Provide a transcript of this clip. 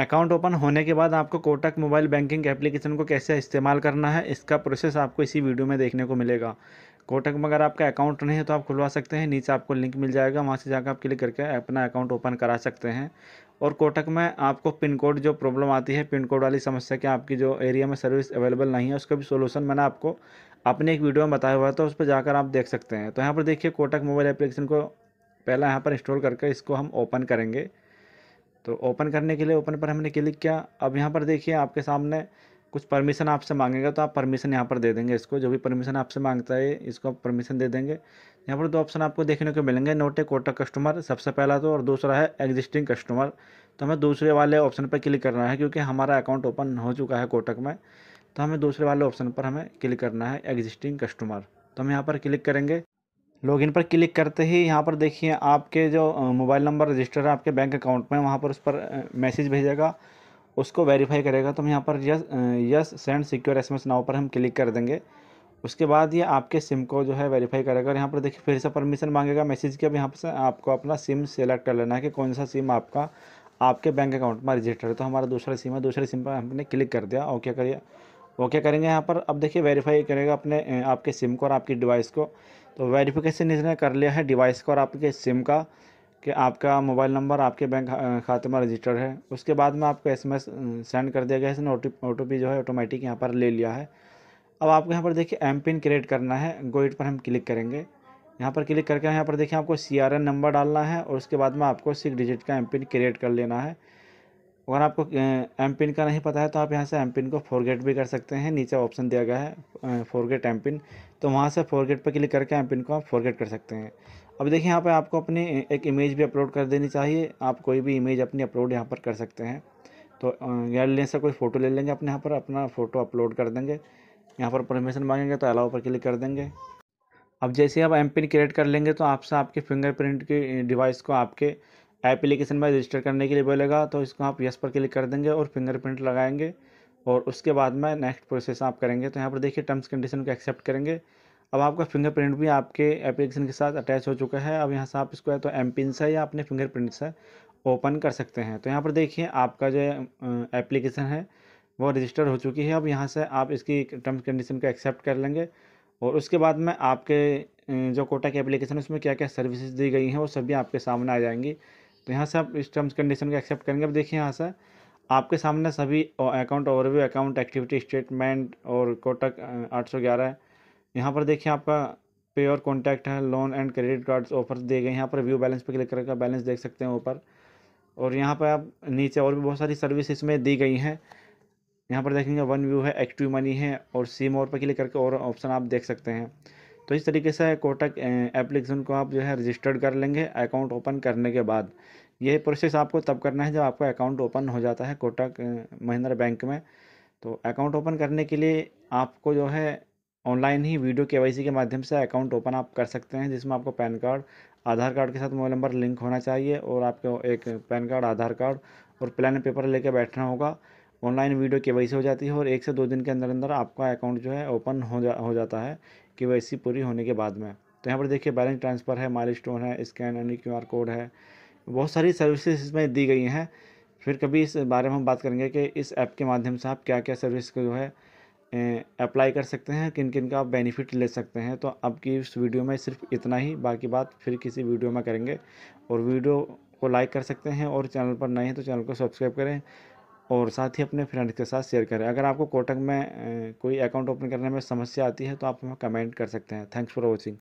account open होने के बाद आपको कोटक मोबाइल बैंकिंग एप्लीकेशन को कैसे इस्तेमाल करना है इसका प्रोसेस आपको इसी वीडियो में देखने को मिलेगा कोटक में अगर आपका अकाउंट नहीं है तो आप खुलवा सकते हैं नीचे आपको लिंक मिल जाएगा वहाँ से जाकर आप क्लिक करके अपना अकाउंट ओपन करा सकते हैं और कोटक में आपको पिन कोड जो प्रॉब्लम आती है पिन कोड वाली समस्या के आपकी जो एरिया में सर्विस अवेलेबल नहीं है उसका भी सोल्यूशन मैंने आपको अपने एक वीडियो में बताया हुआ था उस पर जाकर आप देख सकते हैं तो यहाँ पर देखिए कोटक मोबाइल एप्लीकेशन को पहला यहाँ पर इंस्टॉल करके इसको हम ओपन करेंगे तो ओपन करने के लिए ओपन पर हमने क्लिक किया अब यहाँ पर देखिए आपके सामने कुछ परमिशन आपसे मांगेगा तो आप परमिशन यहाँ पर दे देंगे इसको जो भी परमिशन आपसे मांगता है इसको आप परमिशन दे देंगे यहाँ पर दो ऑप्शन आपको देखने को मिलेंगे नोट ए कोटा कस्टमर सबसे पहला तो और दूसरा है एग्जिस्टिंग कस्टमर तो हमें दूसरे वाले ऑप्शन पर क्लिक करना है क्योंकि हमारा अकाउंट ओपन हो चुका है कोटक में तो हमें दूसरे वाले ऑप्शन पर हमें क्लिक करना है एग्जिस्टिंग कस्टमर तो हम यहाँ पर क्लिक करेंगे लॉगिन पर क्लिक करते ही यहाँ पर देखिए आपके जो मोबाइल नंबर रजिस्टर है आपके बैंक अकाउंट में वहाँ पर उस पर मैसेज भेजेगा उसको वेरीफाई करेगा तो हम यहाँ पर yes yes send secure S M now पर हम क्लिक कर देंगे उसके बाद ये आपके सिम को जो है वेरीफाई करेगा और यहाँ पर देखिए फिर से परमिशन मांगेगा मैसेज की अब यहाँ पर आपको अपना सिम सेलेक्ट कर लेना है कि कौन सा सिम आपका आपके बैंक अकाउंट में रजिस्टर है तो हमारा दूसरा सिम है दूसरे सिम पर हमने क्लिक कर दिया ओके करिए ओके करेंगे यहाँ पर अब देखिए वेरीफाई करेगा अपने आपके सिम को और आपकी डिवाइस को तो वेरिफिकेशन इसने कर लिया है डिवाइस का और आपके सिम का कि आपका मोबाइल नंबर आपके बैंक खाते में रजिस्टर्ड है उसके बाद में आपको एस सेंड कर दिया गया इसने ओ टी जो है ऑटोमेटिक यहाँ पर ले लिया है अब आपको यहाँ पर देखिए एम पिन क्रिएट करना है गोइट पर हम क्लिक करेंगे यहाँ पर क्लिक करके यहाँ पर देखिए आपको सी नंबर डालना है और उसके बाद में आपको सिक्स डिजिट का एम पिन क्रिएट कर लेना है अगर आपको एम पिन का नहीं पता है तो आप यहाँ से एम पिन को फॉरगेट भी कर सकते हैं नीचे ऑप्शन दिया गया है फॉरगेट एम पिन तो वहाँ से फॉरगेट पर क्लिक करके एम पिन को आप फॉरगेट कर सकते हैं अब देखिए यहाँ पर आपको अपनी एक इमेज भी अपलोड कर देनी चाहिए आप कोई भी इमेज अपनी अपलोड यहाँ पर कर सकते हैं तो गैलरी से कोई फ़ोटो ले लेंगे अपने यहाँ पर अपना फ़ोटो अपलोड कर देंगे यहाँ पर परमिशन मांगेंगे तो अलाउ पर क्लिक कर देंगे अब जैसे आप एम पिन क्रिएट कर लेंगे तो आपसे आपके फिंगरप्रिंट की डिवाइस को आपके एप्लीकेशन में रजिस्टर करने के लिए बोलेगा तो इसको आप यस पर क्लिक कर देंगे और फिंगरप्रिंट लगाएंगे और उसके बाद में नेक्स्ट प्रोसेस आप करेंगे तो यहाँ पर देखिए टर्म्स कंडीशन को एक्सेप्ट करेंगे अब आपका फिंगरप्रिंट भी आपके एप्लीकेशन के साथ अटैच हो चुका है अब यहाँ से आप इसको तो एम पिन से या अपने फिंगरप्रिंट से ओपन कर सकते हैं तो यहाँ पर देखिए आपका जो एप्लीकेशन है वो रजिस्टर हो चुकी है अब यहाँ से आप इसकी टर्म्स कंडीशन को एक्सेप्ट कर लेंगे और उसके बाद में आपके जो कोटा की एप्लीकेशन है उसमें क्या क्या सर्विसेज दी गई हैं वो सभी आपके सामने आ जाएंगी तो यहाँ से आप इस टर्म्स कंडीशन को एक्सेप्ट करेंगे अब देखिए यहाँ से आपके सामने सभी account overview account activity statement और कोटक आठ सौ ग्यारह यहाँ पर देखिए आपका पे और कॉन्टैक्ट है loan and credit cards offers दिए गए यहाँ पर व्यू बैलेंस पर क्लिक करके बैलेंस देख सकते हैं ऊपर और यहाँ पर आप नीचे और भी बहुत सारी सर्विस इसमें दी गई हैं यहाँ पर देखेंगे वन व्यू है एक्टिव मनी है और सी और पर क्लिक करके और ऑप्शन आप देख सकते हैं तो इस तरीके से कोटक एप्लीकेशन को आप जो है रजिस्टर्ड कर लेंगे अकाउंट ओपन करने के बाद ये प्रोसेस आपको तब करना है जब आपका अकाउंट ओपन हो जाता है कोटक महिंद्रा बैंक में तो अकाउंट ओपन करने के लिए आपको जो है ऑनलाइन ही वीडियो के के माध्यम से अकाउंट ओपन आप कर सकते हैं जिसमें आपको पैन कार्ड आधार कार्ड के साथ मोबाइल नंबर लिंक होना चाहिए और आपको एक पैन कार्ड आधार कार्ड और प्लान पेपर लेके बैठना होगा ऑनलाइन वीडियो के वाई हो जाती है और एक से दो दिन के अंदर अंदर आपका अकाउंट जो है ओपन हो जा हो जाता है के वैसी पूरी होने के बाद में तो यहाँ पर देखिए बैलेंस ट्रांसफ़र है माइल स्टोन है स्कैन यानी क्यू आर कोड है बहुत सारी सर्विसेज इसमें दी गई हैं फिर कभी इस बारे में हम बात करेंगे कि इस ऐप के माध्यम से आप क्या क्या सर्विस को जो है अप्लाई कर सकते हैं किन किन का आप बेनिफिट ले सकते हैं तो अब की इस वीडियो में सिर्फ इतना ही बाकी बात फिर किसी वीडियो में करेंगे और वीडियो को लाइक कर सकते हैं और चैनल पर नए हैं तो चैनल को सब्सक्राइब करें और साथ ही अपने फ्रेंड्स के साथ शेयर करें अगर आपको कोटक में कोई अकाउंट ओपन करने में समस्या आती है तो आप हमें कमेंट कर सकते हैं थैंक्स फॉर वॉचिंग